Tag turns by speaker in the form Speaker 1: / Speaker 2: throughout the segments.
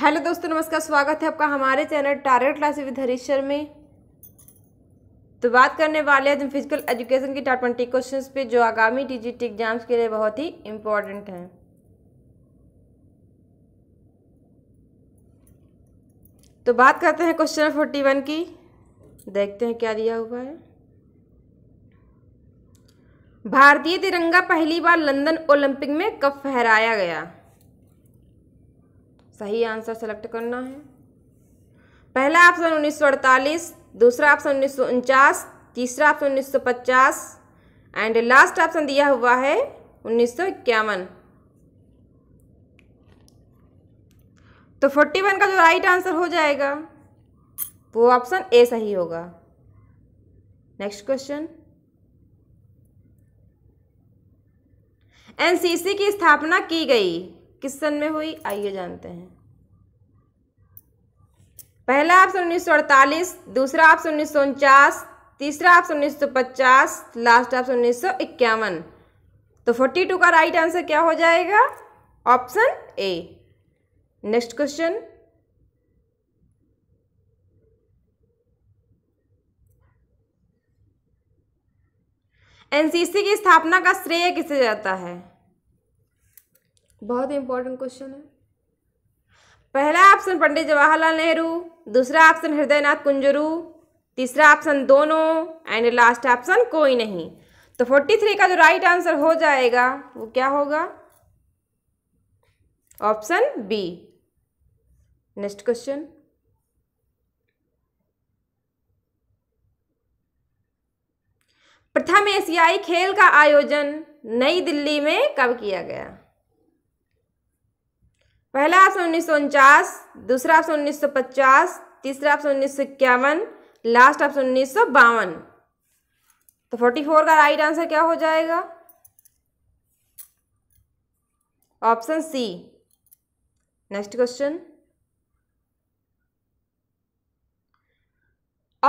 Speaker 1: hello दोस्तों नमस्कार स्वागत है आपका हमारे चैनल टारगेट क्लास विद हरीशर में तो बात करने वाले हैं फिजिकल एजुकेशन की टॉप ट्वेंटी क्वेश्चन पे जो आगामी टी एग्जाम्स के लिए बहुत ही इम्पोर्टेंट हैं तो बात करते हैं क्वेश्चन फोर्टी वन की देखते हैं क्या दिया हुआ है भारतीय तिरंगा पहली बार लंदन ओलंपिक में कब फहराया गया सही आंसर सेलेक्ट करना है पहला ऑप्शन उन्नीस दूसरा ऑप्शन उन्नीस तीसरा ऑप्शन उन्नीस एंड लास्ट ऑप्शन दिया हुआ है उन्नीस तो फोर्टी वन का जो राइट आंसर हो जाएगा वो ऑप्शन ए सही होगा नेक्स्ट क्वेश्चन एनसीसी की स्थापना की गई किस सन में हुई आइए जानते हैं पहला ऑप्शन उन्नीस अड़तालीस दूसरा ऑप्शन उन्नीस उनचास तीसरा ऑप्शन उन्नीस सौ पचास लास्ट ऑप्शन उन्नीस सौ इक्यावन तो फोर्टी टू का राइट आंसर क्या हो जाएगा option A next question NCC की स्थापना का श्रेय किसे जाता है बहुत इंपॉर्टेंट क्वेश्चन है पहला ऑप्शन पंडित जवाहरलाल नेहरू दूसरा ऑप्शन हृदयनाथ कुंजरू तीसरा ऑप्शन दोनों एंड लास्ट ऑप्शन कोई नहीं तो फोर्टी थ्री का जो राइट आंसर हो जाएगा वो क्या होगा ऑप्शन बी नेक्स्ट क्वेश्चन प्रथम एशियाई खेल का आयोजन नई दिल्ली में कब किया गया पहला ऑप्शन उन्नीस सौ उनचास दूसरा ऑप्शन उन्नीस सौ पचास तीसरा ऑप्शन उन्नीस सौ इक्यावन लास्ट ऑप्शन उन्नीस सौ बावन तो फोर्टी फोर का राइट आंसर क्या हो जाएगा option C next question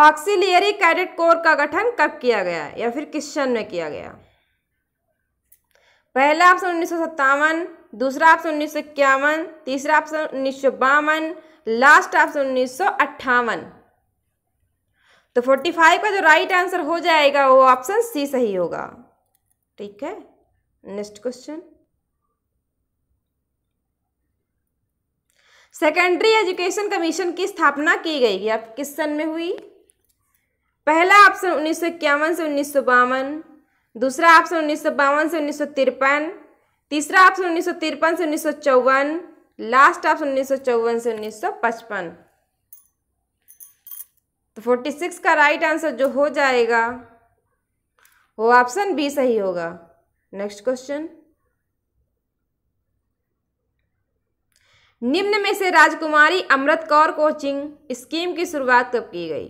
Speaker 1: auxiliary cadet corps का गठन कब किया गया या फिर किस सन में किया गया पहला ऑप्शन उन्नीस सौ सत्तावन दूसरा ऑप्शन उन्नीस सौ इक्यावन तीसरा ऑप्शन उन्नीस सौ बावन लास्ट ऑप्शन उन्नीस सौ अट्ठावन तो फोर्टी फाइव का जो राइट आंसर हो जाएगा वो ऑप्शन सी सही होगा ठीक है next question secondary education commission की स्थापना की गई आप किस सन में हुई पहला ऑप्शन उन्नीस सौ इक्यावन से उन्नीस सौ बावन दूसरा ऑप्शन उन्नीस सौ बावन से उन्नीस सौ तिरपन तीसरा ऑप्शन उन्नीस सौ तिरपन से उन्नीस सौ चौवन लास्ट ऑप्शन उन्नीस सौ चौवन से उन्नीस सौ पचपन तो 46 सिक्स का राइट आंसर जो हो जाएगा वो ऑप्शन बी सही होगा नेक्स्ट क्वेश्चन निम्न में से राजकुमारी अमृत कौर कोचिंग स्कीम की शुरुआत कब की गई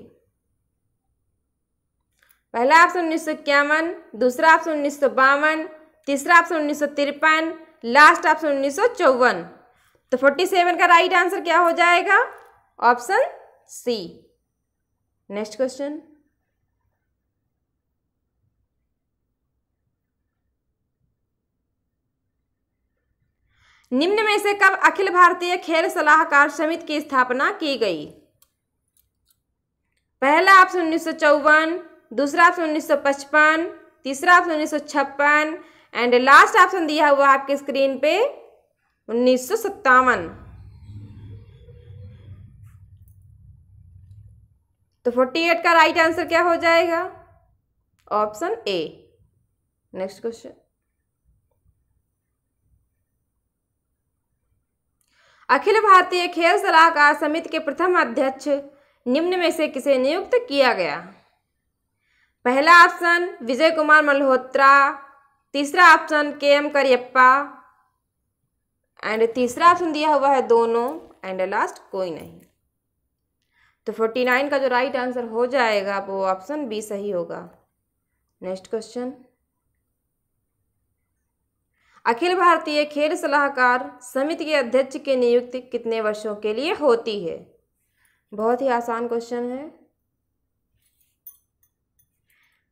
Speaker 1: पहला ऑप्शन उन्नीस सौ इक्यावन दूसरा ऑप्शन उन्नीस सौ बावन तीसरा ऑप्शन उन्नीस लास्ट ऑप्शन उन्नीस तो फोर्टी सेवन का राइट आंसर क्या हो जाएगा ऑप्शन सी नेक्स्ट क्वेश्चन निम्न में से कब अखिल भारतीय खेल सलाहकार समिति की स्थापना की गई पहला ऑप्शन उन्नीस दूसरा ऑप्शन उन्नीस तीसरा ऑप्शन उन्नीस एंड लास्ट ऑप्शन दिया हुआ आपके स्क्रीन पे उन्नीस सौ सत्तावन तो फोर्टी एट का राइट आंसर क्या हो जाएगा ऑप्शन ए नेक्स्ट क्वेश्चन अखिल भारतीय खेल सलाहकार समिति के प्रथम अध्यक्ष निम्न में से किसे नियुक्त किया गया पहला ऑप्शन विजय कुमार मल्होत्रा तीसरा option K M Cariappa and तीसरा ऑप्शन दिया हुआ है दोनों एंड लास्ट कोई नहीं तो फोर्टी नाइन का जो राइट आंसर हो जाएगा वो ऑप्शन बी सही होगा नेक्स्ट क्वेश्चन अखिल भारतीय खेल सलाहकार समिति के अध्यक्ष की नियुक्ति कितने वर्षों के लिए होती है बहुत ही आसान क्वेश्चन है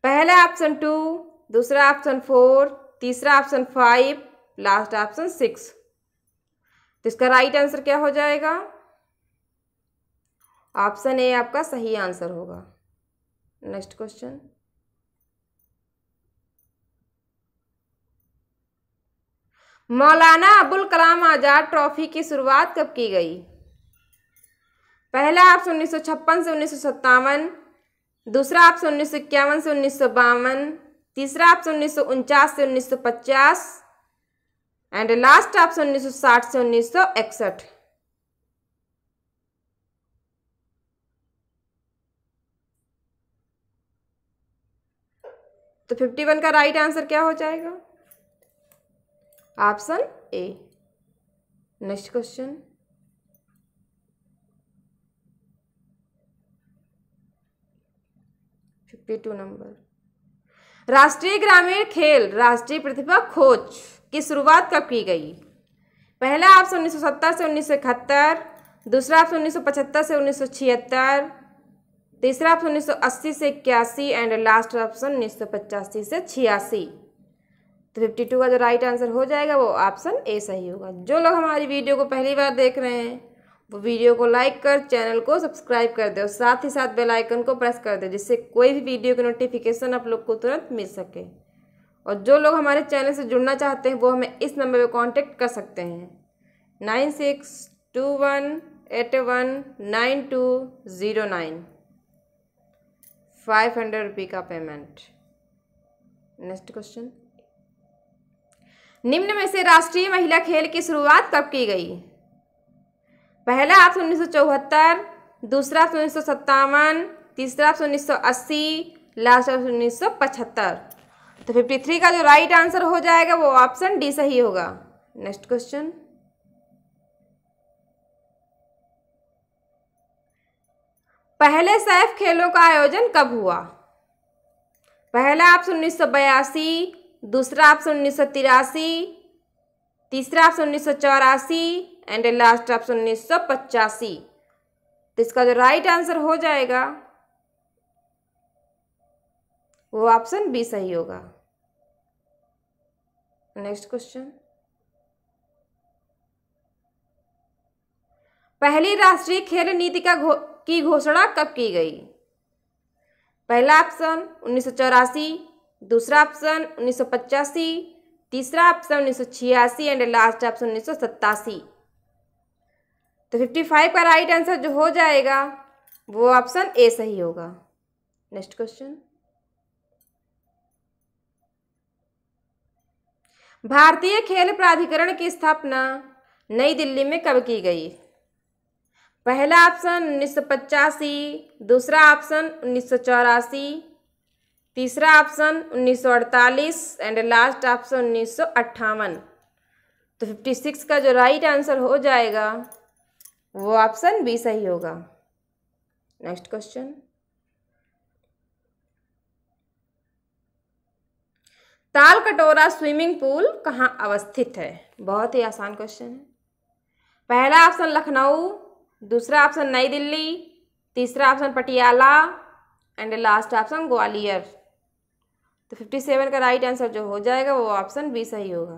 Speaker 1: पहला ऑप्शन टू दूसरा ऑप्शन फोर तीसरा option five last option six तो इसका राइट आंसर क्या हो जाएगा ऑप्शन ए आपका सही आंसर होगा नेक्स्ट क्वेश्चन मौलाना अबुल कलाम आज़ाद ट्रॉफी की शुरुआत कब की गई पहला ऑप्शन उन्नीस से उन्नीस दूसरा ऑप्शन उन्नीस से उन्नीस तीसरा ऑप्शन उन्नीस से उन्नीस एंड लास्ट ऑप्शन उन्नीस से उन्नीस तो 51 का राइट आंसर क्या हो जाएगा option A next question fifty two number राष्ट्रीय ग्रामीण खेल राष्ट्रीय प्रतिभा खोज की शुरुआत कब की गई पहला ऑप्शन उन्नीस से उन्नीस दूसरा ऑप्शन उन्नीस से उन्नीस तीसरा ऑप्शन 1980 से इक्यासी एंड लास्ट ऑप्शन उन्नीस से छियासी तो फिफ्टी टू का जो राइट आंसर हो जाएगा वो ऑप्शन ए सही होगा जो लोग हमारी वीडियो को पहली बार देख रहे हैं वो वीडियो को लाइक कर चैनल को सब्सक्राइब कर दे और साथ ही साथ बेल आइकन को प्रेस कर दे जिससे कोई भी वीडियो की नोटिफिकेशन आप लोग को तुरंत मिल सके और जो लोग हमारे चैनल से जुड़ना चाहते हैं वो हमें इस नंबर पर कॉन्टेक्ट कर सकते हैं nine six two one eight one nine two zero nine five hundred rupee का पेमेंट नेक्स्ट क्वेश्चन निम्न में से राष्ट्रीय महिला खेल की शुरुआत कब की गई पहला ऑप्शन उन्नीस सौ चौहत्तर दूसरा ऑप्शन उन्नीस सौ सत्तावन तीसरा आप उन्नीस सौ अस्सी लास्ट आप उन्नीस सौ पचहत्तर तो फिफ्टी थ्री का जो राइट आंसर हो जाएगा वो ऑप्शन डी सही होगा नेक्स्ट क्वेश्चन पहले सैफ खेलों का आयोजन कब हुआ पहला ऑप्शन उन्नीस सौ बयासी दूसरा ऑप्शन उन्नीस सौ तिरासी तीसरा ऑप्शन उन्नीस सौ चौरासी एंड लास्ट ऑप्शन उन्नीस सौ पचासी तो इसका जो राइट आंसर हो जाएगा वो ऑप्शन बी सही होगा नेक्स्ट क्वेश्चन पहली राष्ट्रीय खेल नीति का घो की घोषणा कब की गई पहला ऑप्शन उन्नीस सौ चौरासी दूसरा ऑप्शन उन्नीस सौ पचासी तीसरा ऑप्शन उन्नीस सौ छियासी एंड लास्ट ऑप्शन उन्नीस सौ सत्तासी तो फिफ्टी फाइव का राइट आंसर जो हो जाएगा वो ऑप्शन ए सही होगा नेक्स्ट क्वेश्चन भारतीय खेल प्राधिकरण की स्थापना नई दिल्ली में कब की गई पहला ऑप्शन उन्नीस सौ पचासी दूसरा ऑप्शन उन्नीस सौ चौरासी तीसरा ऑप्शन 1948 एंड लास्ट ऑप्शन उन्नीस तो 56 का जो राइट आंसर हो जाएगा वो ऑप्शन बी सही होगा नेक्स्ट क्वेश्चन ताल कटोरा स्विमिंग पूल कहाँ अवस्थित है बहुत ही आसान क्वेश्चन है पहला ऑप्शन लखनऊ दूसरा ऑप्शन नई दिल्ली तीसरा option Patiala and last option Gwalior तो फिफ्टी सेवन का राइट आंसर जो हो जाएगा वो ऑप्शन बी सही होगा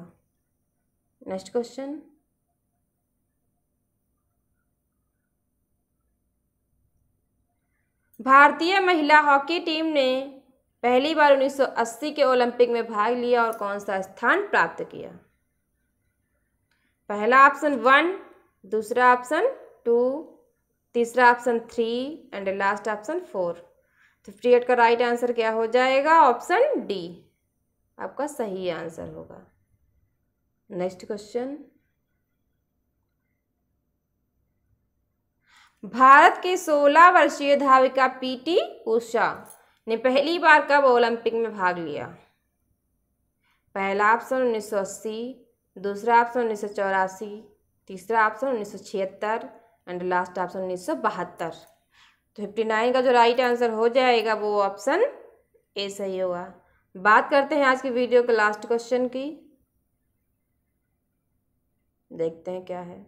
Speaker 1: नेक्स्ट क्वेश्चन भारतीय महिला हॉकी टीम ने पहली बार 1980 के ओलंपिक में भाग लिया और कौन सा स्थान प्राप्त किया पहला ऑप्शन वन दूसरा ऑप्शन टू तीसरा option three and last option four fifty तो एट का राइट आंसर क्या हो जाएगा ऑप्शन डी आपका सही आंसर होगा नेक्स्ट क्वेश्चन भारत के 16 वर्षीय धाविका पीटी उषा ने पहली बार कब ओलंपिक में भाग लिया पहला ऑप्शन उन्नीस सौ अस्सी दूसरा ऑप्शन उन्नीस सौ चौरासी तीसरा ऑप्शन उन्नीस सौ छिहत्तर एंड लास्ट ऑप्शन उन्नीस सौ बहत्तर तो फिफ्टी नाइन का जो राइट आंसर हो जाएगा वो ऑप्शन ए सही होगा बात करते हैं आज की वीडियो के लास्ट क्वेश्चन की देखते हैं क्या है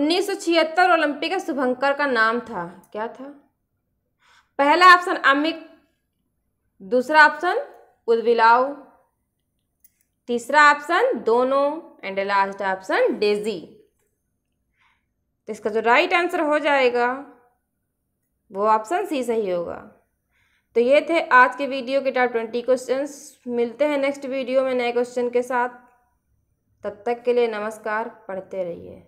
Speaker 1: उन्नीस सौ छिहत्तर ओलंपिक का शुभंकर का नाम था क्या था पहला ऑप्शन अमित दूसरा ऑप्शन उदविलाव तीसरा ऑप्शन दोनों एंड लास्ट ऑप्शन डेजी तो इसका जो राइट आंसर हो जाएगा वो ऑप्शन सी सही होगा तो ये थे आज के वीडियो के टॉप ट्वेंटी क्वेश्चन मिलते हैं नेक्स्ट वीडियो में नए क्वेश्चन के साथ तब तक के लिए नमस्कार पढ़ते रहिए